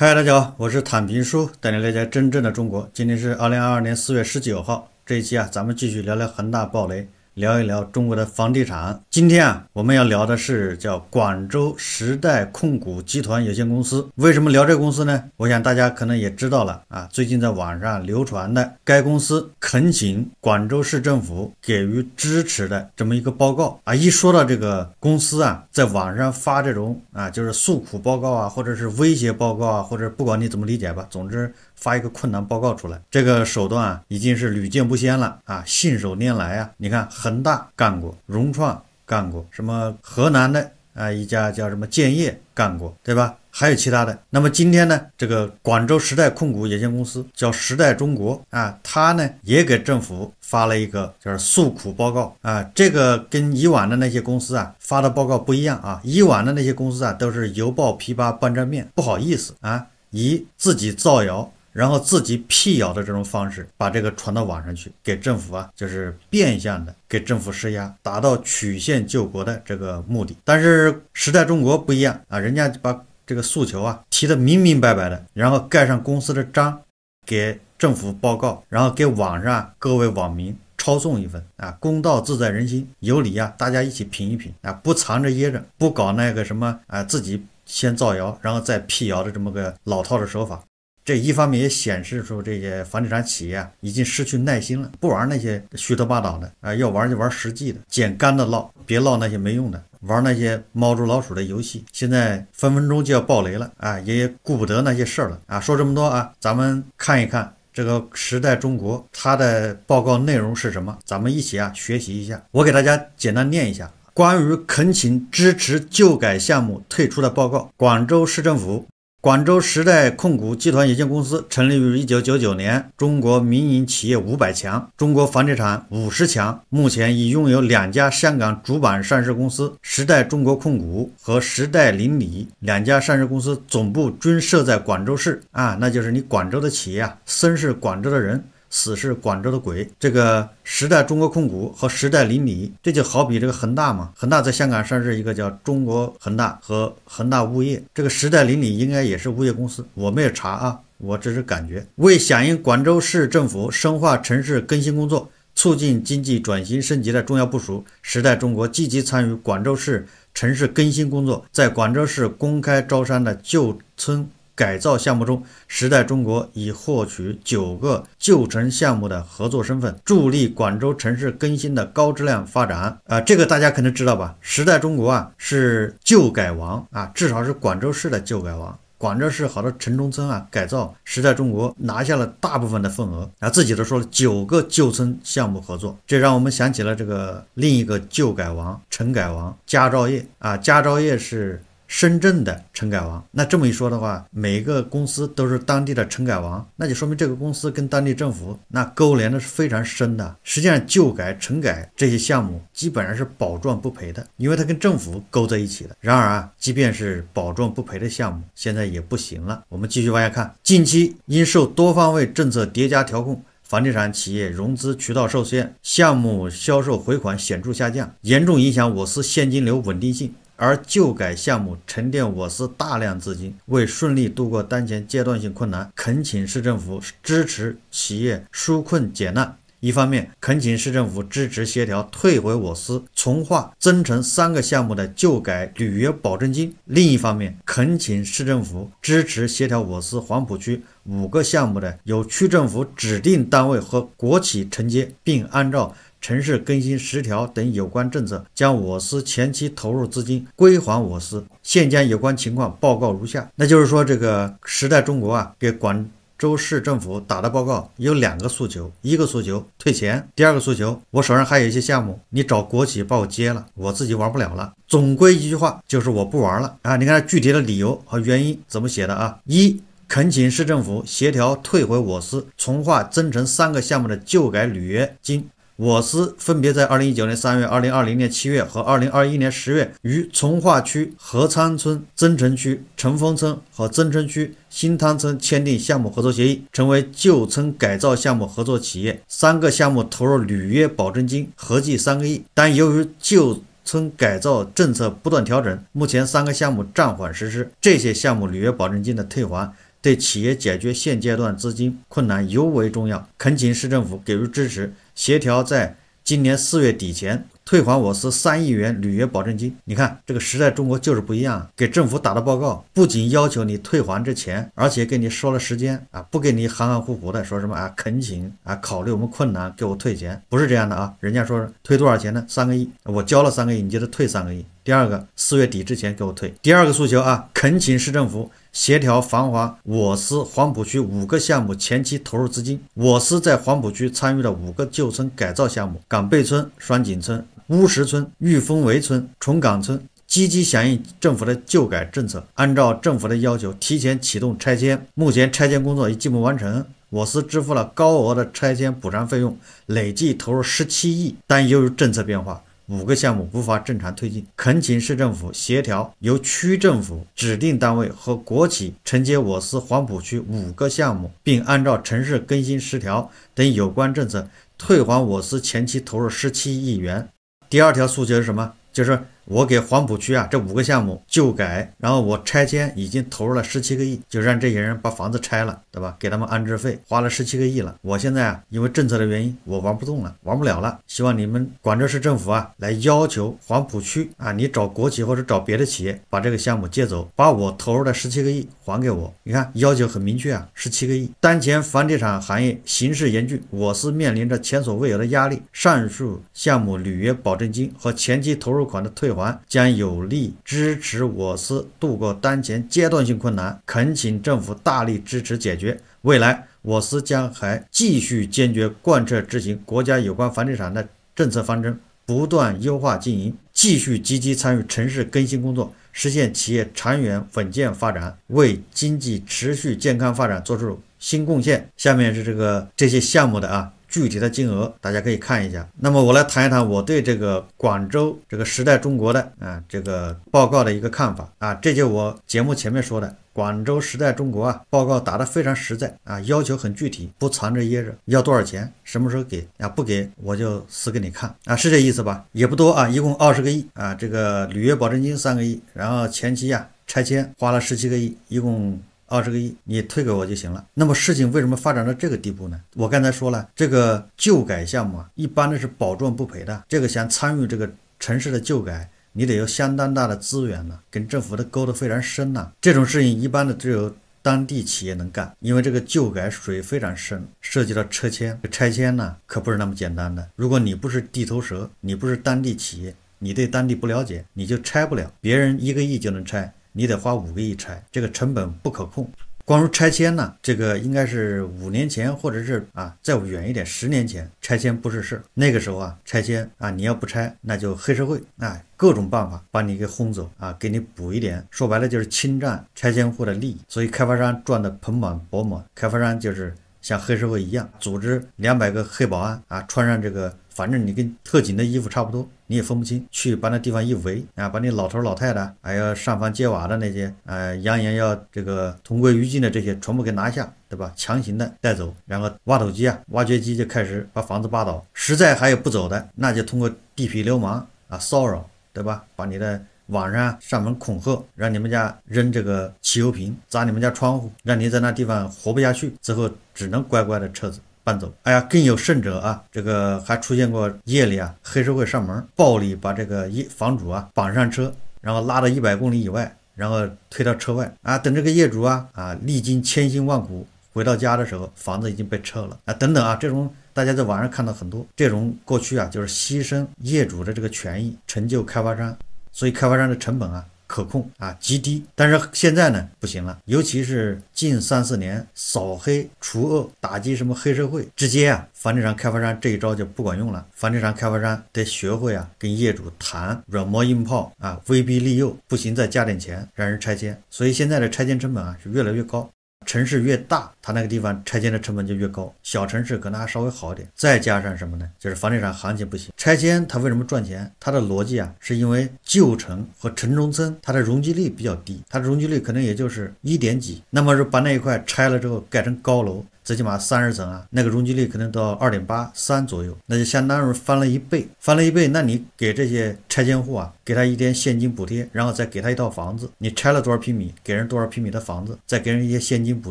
嗨，大家好，我是坦平叔，带你了解真正的中国。今天是二零二二年四月十九号，这一期啊，咱们继续聊聊恒大暴雷。聊一聊中国的房地产。今天啊，我们要聊的是叫广州时代控股集团有限公司。为什么聊这个公司呢？我想大家可能也知道了啊，最近在网上流传的该公司恳请广州市政府给予支持的这么一个报告啊。一说到这个公司啊，在网上发这种啊，就是诉苦报告啊，或者是威胁报告啊，或者不管你怎么理解吧，总之发一个困难报告出来，这个手段已经是屡见不鲜了啊，信手拈来啊。你看很。恒大干过，融创干过，什么河南的啊，一家叫什么建业干过，对吧？还有其他的。那么今天呢，这个广州时代控股有限公司叫时代中国啊，它呢也给政府发了一个就是诉苦报告啊，这个跟以往的那些公司啊发的报告不一样啊，以往的那些公司啊都是油爆琵琶半遮面，不好意思啊，以自己造谣。然后自己辟谣的这种方式，把这个传到网上去，给政府啊，就是变相的给政府施压，达到曲线救国的这个目的。但是时代中国不一样啊，人家把这个诉求啊提的明明白白的，然后盖上公司的章，给政府报告，然后给网上各位网民抄送一份啊，公道自在人心，有理啊，大家一起品一品啊，不藏着掖着，不搞那个什么啊，自己先造谣，然后再辟谣的这么个老套的手法。这一方面也显示出这些房地产企业已经失去耐心了，不玩那些虚头巴脑的啊，要玩就玩实际的，捡干的捞，别捞那些没用的，玩那些猫捉老鼠的游戏，现在分分钟就要爆雷了啊！也顾不得那些事儿了啊！说这么多啊，咱们看一看这个时代中国它的报告内容是什么，咱们一起啊学习一下。我给大家简单念一下关于恳请支持旧改项目退出的报告，广州市政府。广州时代控股集团有限公司成立于一九九九年，中国民营企业五百强、中国房地产五十强，目前已拥有两家香港主板上市公司——时代中国控股和时代邻里两家上市公司，总部均设在广州市。啊，那就是你广州的企业啊，身是广州的人。死是广州的鬼。这个时代中国控股和时代邻里，这就好比这个恒大嘛。恒大在香港上市，一个叫中国恒大和恒大物业。这个时代邻里应该也是物业公司。我没有查啊，我只是感觉。为响应广州市政府深化城市更新工作、促进经济转型升级的重要部署，时代中国积极参与广州市城市更新工作，在广州市公开招商的旧村。改造项目中，时代中国已获取九个旧城项目的合作身份，助力广州城市更新的高质量发展。啊，这个大家肯定知道吧？时代中国啊，是旧改王啊，至少是广州市的旧改王。广州市好多城中村啊，改造时代中国拿下了大部分的份额。啊，自己都说了九个旧村项目合作，这让我们想起了这个另一个旧改王、城改王——佳兆业啊。佳兆业是。深圳的城改王，那这么一说的话，每个公司都是当地的城改王，那就说明这个公司跟当地政府那勾连的是非常深的。实际上，旧改、城改这些项目基本上是保赚不赔的，因为它跟政府勾在一起了。然而啊，即便是保赚不赔的项目，现在也不行了。我们继续往下看，近期因受多方位政策叠加调控，房地产企业融资渠道受限，项目销售回款显著下降，严重影响我司现金流稳定性。而旧改项目沉淀我司大量资金，为顺利度过当前阶段性困难，恳请市政府支持企业纾困解难。一方面，恳请市政府支持协调退回我司从化、增城三个项目的旧改履约保证金；另一方面，恳请市政府支持协调我司黄埔区五个项目的由区政府指定单位和国企承接，并按照。城市更新十条等有关政策，将我司前期投入资金归还我司。现将有关情况报告如下。那就是说，这个时代中国啊，给广州市政府打的报告有两个诉求，一个诉求退钱，第二个诉求，我手上还有一些项目，你找国企把我接了，我自己玩不了了。总归一句话，就是我不玩了啊！你看具体的理由和原因怎么写的啊？一，恳请市政府协调退回我司从化增城三个项目的旧改履约金。我司分别在二零一九年三月、二零二零年七月和二零二一年十月，与从化区合仓村、增城区城丰村和增城区新塘村签订项目合作协议，成为旧村改造项目合作企业。三个项目投入履约保证金合计三个亿，但由于旧村改造政策不断调整，目前三个项目暂缓实施。这些项目履约保证金的退还，对企业解决现阶段资金困难尤为重要，恳请市政府给予支持。协调在今年四月底前退还我司三亿元履约保证金。你看，这个时代中国就是不一样，给政府打的报告不仅要求你退还这钱，而且给你说了时间啊，不给你含含糊糊的说什么啊，恳请啊考虑我们困难给我退钱，不是这样的啊，人家说退多少钱呢？三个亿，我交了三个亿，你接着退三个亿。第二个四月底之前给我退。第二个诉求啊，恳请市政府协调繁华我司黄浦区五个项目前期投入资金。我司在黄浦区参与了五个旧村改造项目：港贝村、双井村、乌石村、玉丰围村、崇岗村，积极响应政府的旧改政策，按照政府的要求提前启动拆迁，目前拆迁工作已基本完成。我司支付了高额的拆迁补偿费用，累计投入十七亿，但由于政策变化。五个项目无法正常推进，恳请市政府协调由区政府指定单位和国企承接我司黄浦区五个项目，并按照城市更新十条等有关政策退还我司前期投入十七亿元。第二条诉求是什么？就是。我给黄埔区啊，这五个项目旧改，然后我拆迁已经投入了十七个亿，就让这些人把房子拆了，对吧？给他们安置费，花了十七个亿了。我现在啊，因为政策的原因，我玩不动了，玩不了了。希望你们广州市政府啊，来要求黄埔区啊，你找国企或者找别的企业把这个项目接走，把我投入的十七个亿还给我。你看，要求很明确啊，十七个亿。当前房地产行业形势严峻，我是面临着前所未有的压力。上述项目履约保证金和前期投入款的退还。将有力支持我司度过当前阶段性困难，恳请政府大力支持解决。未来我司将还继续坚决贯彻执行国家有关房地产的政策方针，不断优化经营，继续积极参与城市更新工作，实现企业长远稳健发展，为经济持续健康发展做出新贡献。下面是这个这些项目的啊。具体的金额大家可以看一下。那么我来谈一谈我对这个广州这个时代中国的啊这个报告的一个看法啊，这就我节目前面说的广州时代中国啊报告打得非常实在啊，要求很具体，不藏着掖着，要多少钱，什么时候给啊，不给我就撕给你看啊，是这意思吧？也不多啊，一共二十个亿啊，这个履约保证金三个亿，然后前期啊拆迁花了十七个亿，一共。二十个亿，你退给我就行了。那么事情为什么发展到这个地步呢？我刚才说了，这个旧改项目啊，一般的是保赚不赔的。这个想参与这个城市的旧改，你得有相当大的资源呢，跟政府的勾得非常深呢。这种事情一般的只有当地企业能干，因为这个旧改水非常深，涉及到拆迁，拆迁呢可不是那么简单的。如果你不是地头蛇，你不是当地企业，你对当地不了解，你就拆不了。别人一个亿就能拆。你得花五个亿拆，这个成本不可控。光说拆迁呢，这个应该是五年前，或者是啊再远一点，十年前拆迁不是事。那个时候啊，拆迁啊，你要不拆，那就黑社会，哎，各种办法把你给轰走啊，给你补一点，说白了就是侵占拆迁户的利益。所以开发商赚的盆满钵满，开发商就是像黑社会一样，组织两百个黑保安啊，穿上这个。反正你跟特警的衣服差不多，你也分不清。去把那地方一围啊，把你老头老太太，还有上房揭瓦的那些，呃，扬言要这个同归于尽的这些，全部给拿下，对吧？强行的带走，然后挖土机啊、挖掘机就开始把房子扒倒。实在还有不走的，那就通过地痞流氓啊骚扰，对吧？把你的晚上上门恐吓，让你们家扔这个汽油瓶砸你们家窗户，让你在那地方活不下去，最后只能乖乖的撤走。搬走，哎呀，更有甚者啊，这个还出现过夜里啊，黑社会上门暴力把这个一房主啊绑上车，然后拉到一百公里以外，然后推到车外啊，等这个业主啊啊历经千辛万苦回到家的时候，房子已经被撤了啊，等等啊，这种大家在网上看到很多，这种过去啊就是牺牲业主的这个权益，成就开发商，所以开发商的成本啊。可控啊，极低。但是现在呢，不行了。尤其是近三四年，扫黑除恶，打击什么黑社会，直接啊，房地产开发商这一招就不管用了。房地产开发商得学会啊，跟业主谈软磨硬泡啊，威逼利诱，不行再加点钱，让人拆迁。所以现在的拆迁成本啊，是越来越高。城市越大，它那个地方拆迁的成本就越高。小城市可能还稍微好一点。再加上什么呢？就是房地产行情不行。拆迁它为什么赚钱？它的逻辑啊，是因为旧城和城中村，它的容积率比较低，它的容积率可能也就是一点几。那么，把那一块拆了之后，改成高楼。最起码三十层啊，那个容积率可能到二点八三左右，那就相当于翻了一倍，翻了一倍，那你给这些拆迁户啊，给他一点现金补贴，然后再给他一套房子，你拆了多少平米，给人多少平米的房子，再给人一些现金补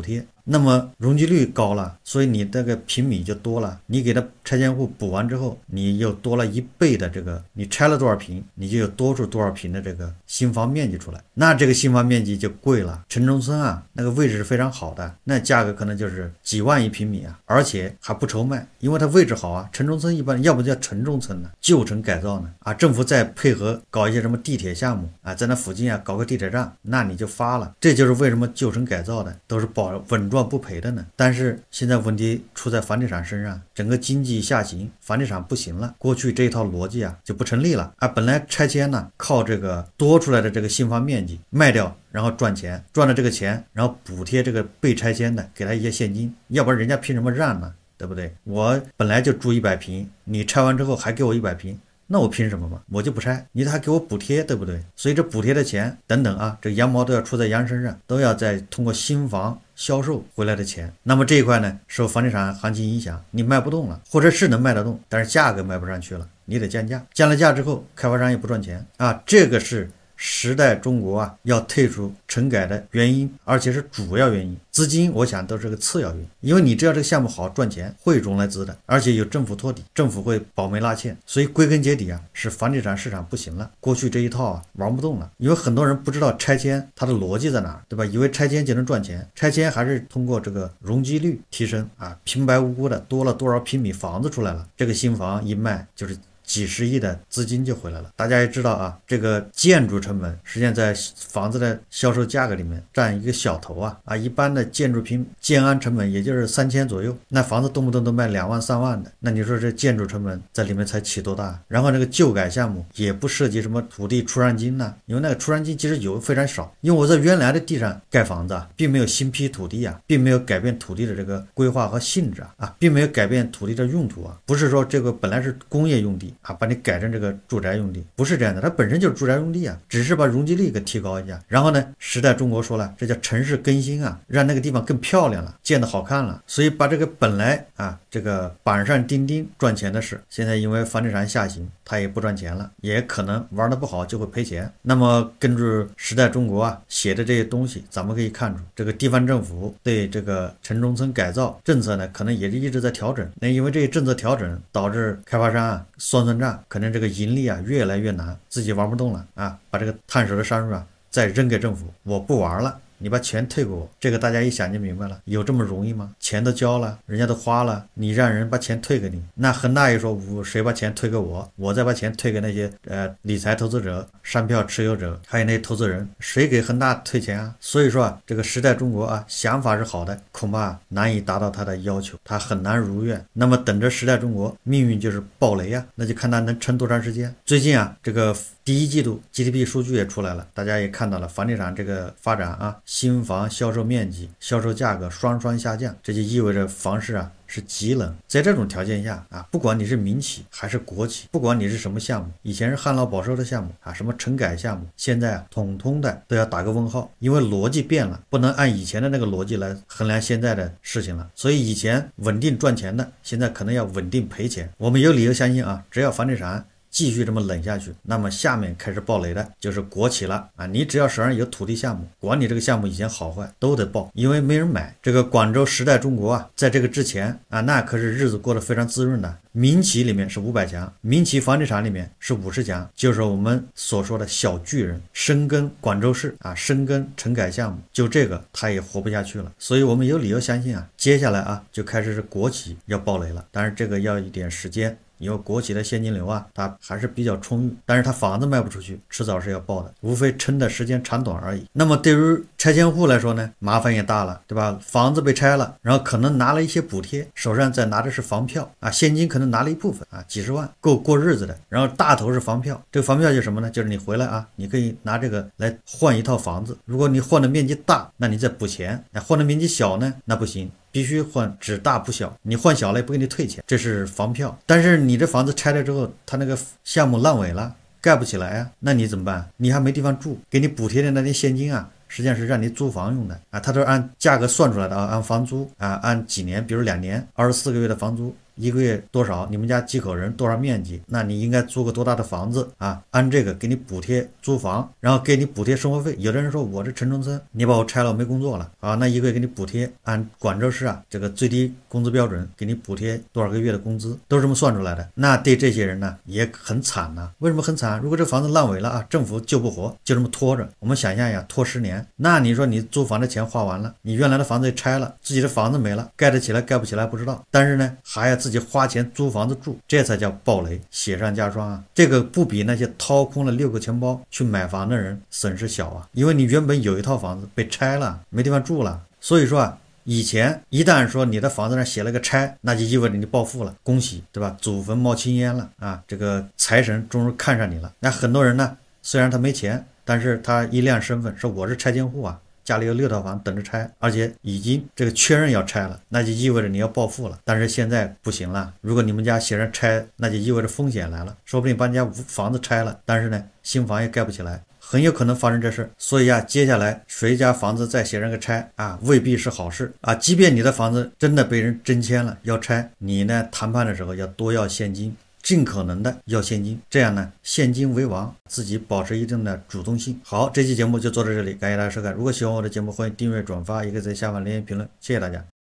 贴。那么容积率高了，所以你这个平米就多了。你给他拆迁户补完之后，你又多了一倍的这个，你拆了多少平，你就有多出多少平的这个新房面积出来。那这个新房面积就贵了。城中村啊，那个位置是非常好的，那价格可能就是几万一平米啊，而且还不愁卖，因为它位置好啊。城中村一般要不叫城中村呢，旧城改造呢，啊，政府再配合搞一些什么地铁项目啊，在那附近啊搞个地铁站，那你就发了。这就是为什么旧城改造的都是保稳赚。不赔的呢，但是现在问题出在房地产身上，整个经济下行，房地产不行了，过去这一套逻辑啊就不成立了啊。本来拆迁呢，靠这个多出来的这个新房面积卖掉，然后赚钱，赚了这个钱，然后补贴这个被拆迁的，给他一些现金，要不然人家凭什么让呢？对不对？我本来就住一百平，你拆完之后还给我一百平。那我凭什么嘛？我就不拆，你得给我补贴，对不对？所以这补贴的钱等等啊，这羊毛都要出在羊身上，都要再通过新房销售回来的钱。那么这一块呢，受房地产行情影响，你卖不动了，或者是能卖得动，但是价格卖不上去了，你得降价。降了价之后，开发商也不赚钱啊，这个是。时代中国啊，要退出城改的原因，而且是主要原因。资金我想都是个次要原因，因为你知道这个项目好赚钱，会融来资的，而且有政府托底，政府会保媒拉线，所以归根结底啊，是房地产市场不行了，过去这一套啊玩不动了。因为很多人不知道拆迁它的逻辑在哪，对吧？以为拆迁就能赚钱，拆迁还是通过这个容积率提升啊，平白无故的多了多少平米房子出来了，这个新房一卖就是。几十亿的资金就回来了。大家也知道啊，这个建筑成本实际上在房子的销售价格里面占一个小头啊啊，一般的建筑平建安成本也就是三千左右，那房子动不动都卖两万三万的，那你说这建筑成本在里面才起多大？然后那个旧改项目也不涉及什么土地出让金呐，因为那个出让金其实有非常少，因为我在原来的地上盖房子啊，并没有新批土地啊，并没有改变土地的这个规划和性质啊啊，并没有改变土地的用途啊，不是说这个本来是工业用地。啊，把你改成这个住宅用地，不是这样的，它本身就是住宅用地啊，只是把容积率给提高一下。然后呢，时代中国说了，这叫城市更新啊，让那个地方更漂亮了，建的好看了，所以把这个本来啊。这个板上钉钉赚钱的事，现在因为房地产下行，它也不赚钱了，也可能玩的不好就会赔钱。那么根据时代中国啊写的这些东西，咱们可以看出，这个地方政府对这个城中村改造政策呢，可能也是一直在调整。那因为这些政策调整，导致开发商啊算算账，可能这个盈利啊越来越难，自己玩不动了啊，把这个烫手的山芋啊再扔给政府，我不玩了。你把钱退给我，这个大家一想就明白了，有这么容易吗？钱都交了，人家都花了，你让人把钱退给你，那恒大又说我谁把钱退给我，我再把钱退给那些呃理财投资者、商票持有者，还有那些投资人，谁给恒大退钱啊？所以说啊，这个时代中国啊，想法是好的，恐怕难以达到他的要求，他很难如愿。那么等着时代中国命运就是暴雷啊，那就看他能撑多长时间。最近啊，这个。第一季度 GDP 数据也出来了，大家也看到了房地产这个发展啊，新房销售面积、销售价格双双下降，这就意味着房市啊是极冷。在这种条件下啊，不管你是民企还是国企，不管你是什么项目，以前是旱涝保收的项目啊，什么城改项目，现在啊统统的都要打个问号，因为逻辑变了，不能按以前的那个逻辑来衡量现在的事情了。所以以前稳定赚钱的，现在可能要稳定赔钱。我们有理由相信啊，只要房地产。继续这么冷下去，那么下面开始爆雷的就是国企了啊！你只要手上有土地项目，管你这个项目以前好坏都得爆，因为没人买。这个广州时代中国啊，在这个之前啊，那可是日子过得非常滋润的。民企里面是五百强，民企房地产里面是五十强，就是我们所说的小巨人，深耕广州市啊，深耕城改项目，就这个他也活不下去了。所以我们有理由相信啊，接下来啊，就开始是国企要爆雷了，但是这个要一点时间。因为国企的现金流啊，它还是比较充裕，但是它房子卖不出去，迟早是要爆的，无非撑的时间长短而已。那么对于拆迁户来说呢，麻烦也大了，对吧？房子被拆了，然后可能拿了一些补贴，手上再拿的是房票啊，现金可能拿了一部分啊，几十万够过日子的。然后大头是房票，这个房票是什么呢？就是你回来啊，你可以拿这个来换一套房子，如果你换的面积大，那你再补钱；那换的面积小呢，那不行。必须换只大不小，你换小了也不给你退钱，这是房票。但是你这房子拆了之后，他那个项目烂尾了，盖不起来啊，那你怎么办？你还没地方住，给你补贴的那些现金啊，实际上是让你租房用的啊，他都是按价格算出来的啊，按房租啊，按几年，比如两年，二十四个月的房租。一个月多少？你们家几口人？多少面积？那你应该租个多大的房子啊？按这个给你补贴租房，然后给你补贴生活费。有的人说，我这城中村，你把我拆了，没工作了啊？那一个月给你补贴，按广州市啊这个最低工资标准给你补贴多少个月的工资，都是这么算出来的。那对这些人呢，也很惨呐。为什么很惨？如果这房子烂尾了啊，政府救不活，就这么拖着。我们想象一下，拖十年，那你说你租房的钱花完了，你原来的房子也拆了，自己的房子没了，盖得起来盖不起来不知道。但是呢，还要自自己花钱租房子住，这才叫暴雷，雪上加霜啊！这个不比那些掏空了六个钱包去买房的人损失小啊！因为你原本有一套房子被拆了，没地方住了，所以说啊，以前一旦说你的房子上写了个拆，那就意味着你暴富了，恭喜，对吧？祖坟冒青烟了啊！这个财神终于看上你了。那很多人呢，虽然他没钱，但是他一亮身份，说我是拆迁户啊。家里有六套房等着拆，而且已经这个确认要拆了，那就意味着你要暴富了。但是现在不行了，如果你们家写上拆，那就意味着风险来了，说不定把你家房子拆了，但是呢，新房也盖不起来，很有可能发生这事儿。所以呀，接下来谁家房子再写上个拆啊，未必是好事啊。即便你的房子真的被人征迁了要拆，你呢谈判的时候要多要现金。尽可能的要现金，这样呢，现金为王，自己保持一定的主动性。好，这期节目就做到这里，感谢大家收看。如果喜欢我的节目，欢迎订阅、转发，也可以在下方留言评论。谢谢大家。